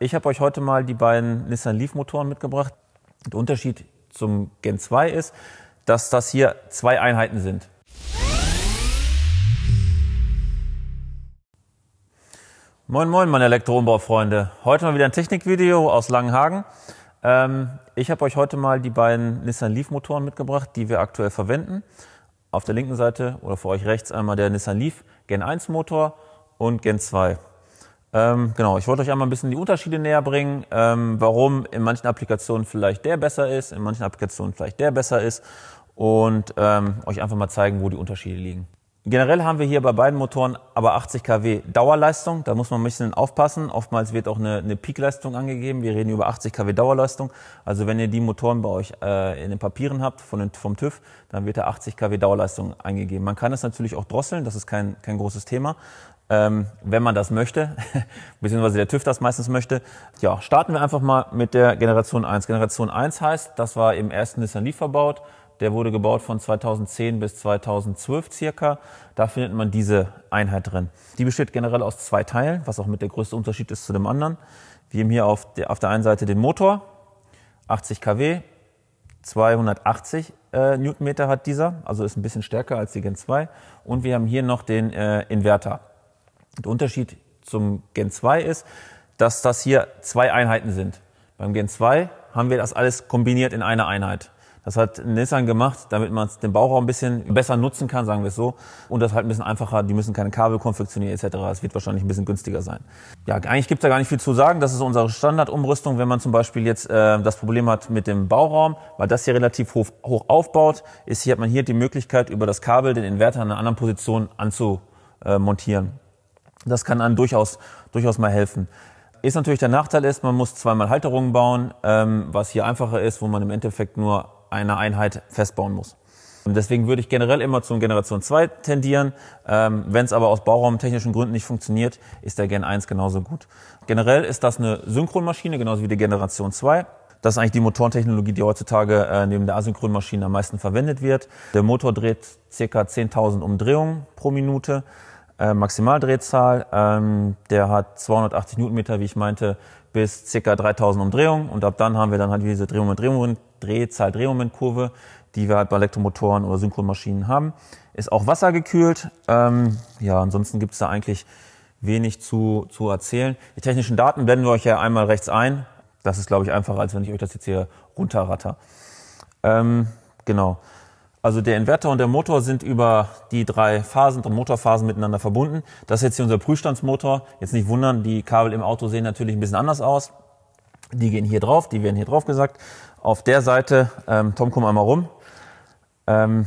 Ich habe euch heute mal die beiden Nissan Leaf Motoren mitgebracht. Der Unterschied zum Gen 2 ist, dass das hier zwei Einheiten sind. Moin Moin meine Elektroumbaufreunde. Heute mal wieder ein Technikvideo aus Langenhagen. Ähm, ich habe euch heute mal die beiden Nissan Leaf Motoren mitgebracht, die wir aktuell verwenden. Auf der linken Seite oder vor euch rechts einmal der Nissan Leaf Gen 1 Motor und Gen 2. Ähm, genau, ich wollte euch einmal ein bisschen die Unterschiede näher bringen, ähm, warum in manchen Applikationen vielleicht der besser ist, in manchen Applikationen vielleicht der besser ist und ähm, euch einfach mal zeigen, wo die Unterschiede liegen. Generell haben wir hier bei beiden Motoren aber 80 kW Dauerleistung. Da muss man ein bisschen aufpassen. Oftmals wird auch eine, eine Peakleistung angegeben. Wir reden über 80 kW Dauerleistung. Also wenn ihr die Motoren bei euch äh, in den Papieren habt den, vom TÜV, dann wird da 80 kW Dauerleistung eingegeben. Man kann es natürlich auch drosseln. Das ist kein, kein großes Thema ähm, wenn man das möchte, beziehungsweise der TÜV das meistens möchte. Ja, starten wir einfach mal mit der Generation 1. Generation 1 heißt, das war im ersten Nissan Leaf verbaut. Der wurde gebaut von 2010 bis 2012 circa. Da findet man diese Einheit drin. Die besteht generell aus zwei Teilen, was auch mit der größte Unterschied ist zu dem anderen. Wir haben hier auf der, auf der einen Seite den Motor, 80 kW, 280 äh, Newtonmeter hat dieser, also ist ein bisschen stärker als die Gen 2. Und wir haben hier noch den äh, Inverter. Der Unterschied zum Gen 2 ist, dass das hier zwei Einheiten sind. Beim Gen 2 haben wir das alles kombiniert in einer Einheit. Das hat Nissan gemacht, damit man den Bauraum ein bisschen besser nutzen kann, sagen wir es so. Und das halt ein bisschen einfacher. Die müssen keine Kabel konfektionieren etc. Es wird wahrscheinlich ein bisschen günstiger sein. Ja, eigentlich gibt's da gar nicht viel zu sagen. Das ist unsere Standardumrüstung, wenn man zum Beispiel jetzt äh, das Problem hat mit dem Bauraum, weil das hier relativ hoch, hoch aufbaut, ist hier hat man hier die Möglichkeit, über das Kabel den Inverter an einer anderen Position anzumontieren. Das kann einem durchaus, durchaus mal helfen. Ist natürlich der Nachteil ist, man muss zweimal Halterungen bauen, ähm, was hier einfacher ist, wo man im Endeffekt nur eine Einheit festbauen muss. Und deswegen würde ich generell immer zum Generation 2 tendieren. Ähm, Wenn es aber aus bauraumtechnischen Gründen nicht funktioniert, ist der Gen 1 genauso gut. Generell ist das eine Synchronmaschine, genauso wie die Generation 2. Das ist eigentlich die Motorentechnologie, die heutzutage äh, neben der Asynchronmaschine am meisten verwendet wird. Der Motor dreht ca. 10.000 Umdrehungen pro Minute. Äh, Maximaldrehzahl. Ähm, der hat 280 Newtonmeter, wie ich meinte, bis ca. 3000 Umdrehungen. Und ab dann haben wir dann halt diese Drehmoment, Drehmoment, Drehzahl, Drehmomentkurve, die wir halt bei Elektromotoren oder Synchronmaschinen haben. Ist auch wassergekühlt. Ähm, ja, ansonsten gibt's da eigentlich wenig zu, zu erzählen. Die technischen Daten blenden wir euch ja einmal rechts ein. Das ist, glaube ich, einfacher, als wenn ich euch das jetzt hier runterratter. Ähm, genau. Also der Inverter und der Motor sind über die drei Phasen und Motorphasen miteinander verbunden. Das ist jetzt hier unser Prüfstandsmotor. Jetzt nicht wundern, die Kabel im Auto sehen natürlich ein bisschen anders aus. Die gehen hier drauf, die werden hier drauf gesagt. Auf der Seite, ähm, Tom, komm einmal rum. Ähm,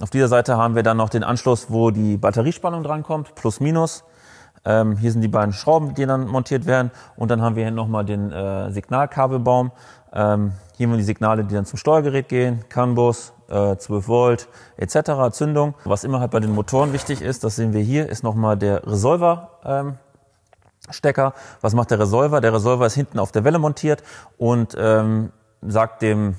auf dieser Seite haben wir dann noch den Anschluss, wo die Batteriespannung drankommt, plus minus. Ähm, hier sind die beiden Schrauben, die dann montiert werden. Und dann haben wir hier nochmal den äh, Signalkabelbaum. Ähm, hier haben wir die Signale, die dann zum Steuergerät gehen, CAN-Bus, äh, 12 Volt etc., Zündung. Was immer halt bei den Motoren wichtig ist, das sehen wir hier, ist nochmal der Resolver. Ähm, Stecker. Was macht der Resolver? Der Resolver ist hinten auf der Welle montiert und ähm, sagt, dem,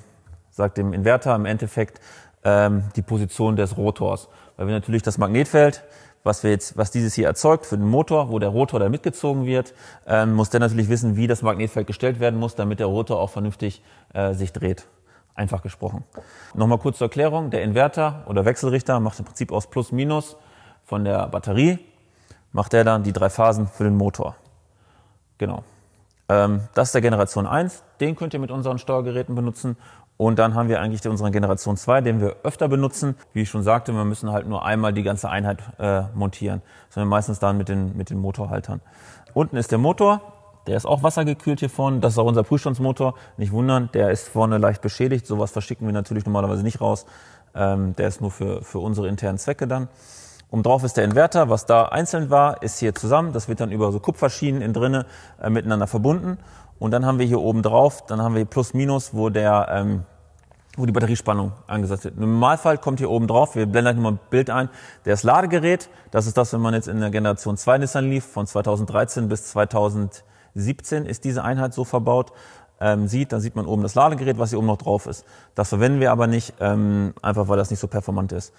sagt dem Inverter im Endeffekt ähm, die Position des Rotors. Weil wir natürlich das Magnetfeld was wir jetzt, was dieses hier erzeugt für den Motor, wo der Rotor dann mitgezogen wird, ähm, muss der natürlich wissen, wie das Magnetfeld gestellt werden muss, damit der Rotor auch vernünftig äh, sich dreht einfach gesprochen. Nochmal kurz zur Erklärung. Der Inverter oder Wechselrichter macht im Prinzip aus Plus-Minus von der Batterie, macht er dann die drei Phasen für den Motor. Genau. Ähm, das ist der Generation 1. Den könnt ihr mit unseren Steuergeräten benutzen. Und dann haben wir eigentlich unseren Generation 2, den wir öfter benutzen. Wie ich schon sagte, wir müssen halt nur einmal die ganze Einheit äh, montieren, sondern meistens dann mit den, mit den Motorhaltern. Unten ist der Motor, der ist auch wassergekühlt hier vorne. Das ist auch unser Prüfstandsmotor. Nicht wundern, der ist vorne leicht beschädigt. Sowas verschicken wir natürlich normalerweise nicht raus. Ähm, der ist nur für, für unsere internen Zwecke dann. Um drauf ist der Inverter, was da einzeln war, ist hier zusammen. Das wird dann über so Kupferschienen in drinne äh, miteinander verbunden. Und dann haben wir hier oben drauf, dann haben wir Plus Minus, wo der ähm, wo die Batteriespannung angesetzt wird. Im Normalfall kommt hier oben drauf, wir blenden gleich nochmal ein Bild ein, das Ladegerät. Das ist das, wenn man jetzt in der Generation 2 Nissan lief, von 2013 bis 2000 17 ist diese Einheit so verbaut, ähm, sieht, dann sieht man oben das Ladegerät, was hier oben noch drauf ist. Das verwenden wir aber nicht, ähm, einfach weil das nicht so performant ist.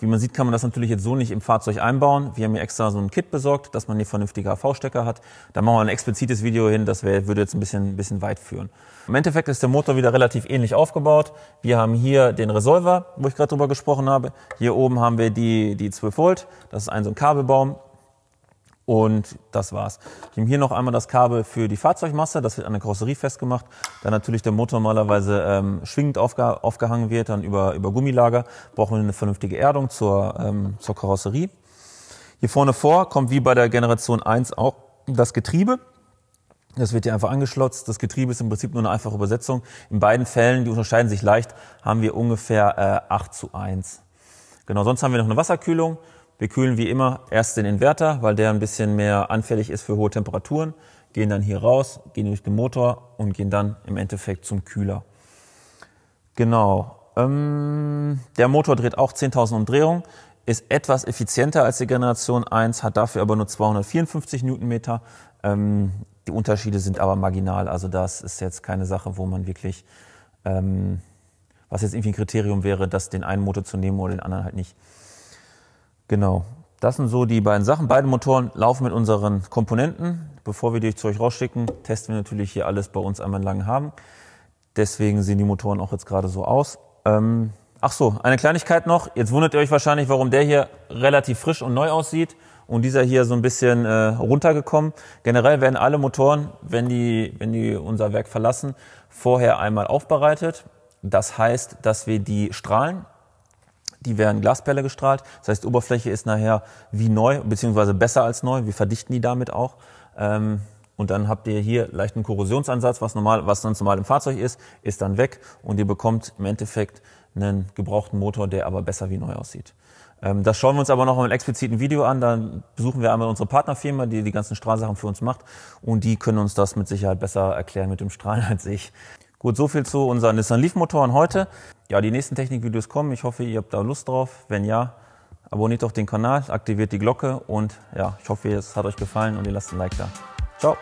Wie man sieht, kann man das natürlich jetzt so nicht im Fahrzeug einbauen. Wir haben hier extra so ein Kit besorgt, dass man hier vernünftige AV-Stecker hat. Da machen wir ein explizites Video hin, das wär, würde jetzt ein bisschen, bisschen weit führen. Im Endeffekt ist der Motor wieder relativ ähnlich aufgebaut. Wir haben hier den Resolver, wo ich gerade drüber gesprochen habe. Hier oben haben wir die, die 12 Volt. Das ist ein so ein Kabelbaum. Und das war's. Ich nehme hier noch einmal das Kabel für die Fahrzeugmasse, das wird an der Karosserie festgemacht. Da natürlich der Motor normalerweise ähm, schwingend aufge aufgehangen wird, dann über, über Gummilager. Brauchen wir eine vernünftige Erdung zur, ähm, zur Karosserie. Hier vorne vor kommt wie bei der Generation 1 auch das Getriebe. Das wird hier einfach angeschlotzt. Das Getriebe ist im Prinzip nur eine einfache Übersetzung. In beiden Fällen, die unterscheiden sich leicht, haben wir ungefähr äh, 8 zu 1. Genau, sonst haben wir noch eine Wasserkühlung wir kühlen wie immer erst den Inverter, weil der ein bisschen mehr anfällig ist für hohe Temperaturen, gehen dann hier raus, gehen durch den Motor und gehen dann im Endeffekt zum Kühler. Genau. Ähm, der Motor dreht auch 10.000 Umdrehungen, ist etwas effizienter als die Generation 1, hat dafür aber nur 254 Newtonmeter. Ähm, die Unterschiede sind aber marginal, also das ist jetzt keine Sache, wo man wirklich, ähm, was jetzt irgendwie ein Kriterium wäre, das den einen Motor zu nehmen oder den anderen halt nicht. Genau. Das sind so die beiden Sachen. Beide Motoren laufen mit unseren Komponenten. Bevor wir die zu euch rausschicken, testen wir natürlich hier alles bei uns einmal lang haben. Deswegen sehen die Motoren auch jetzt gerade so aus. Ähm, ach so, eine Kleinigkeit noch. Jetzt wundert ihr euch wahrscheinlich, warum der hier relativ frisch und neu aussieht und dieser hier so ein bisschen äh, runtergekommen. Generell werden alle Motoren, wenn die, wenn die unser Werk verlassen, vorher einmal aufbereitet. Das heißt, dass wir die Strahlen die werden Glasperle gestrahlt. Das heißt, die Oberfläche ist nachher wie neu, beziehungsweise besser als neu. Wir verdichten die damit auch. Ähm, und dann habt ihr hier leichten Korrosionsansatz, was normal, was sonst normal im Fahrzeug ist, ist dann weg und ihr bekommt im Endeffekt einen gebrauchten Motor, der aber besser wie neu aussieht. Ähm, das schauen wir uns aber noch im expliziten Video an. Dann besuchen wir einmal unsere Partnerfirma, die die ganzen Strahlsachen für uns macht und die können uns das mit Sicherheit besser erklären mit dem Strahlen als ich. Gut, so viel zu unseren Nissan Leaf Motoren heute ja, die nächsten Technikvideos kommen. Ich hoffe, ihr habt da Lust drauf. Wenn ja, abonniert doch den Kanal, aktiviert die Glocke und ja, ich hoffe, es hat euch gefallen und ihr lasst ein Like da. Ciao!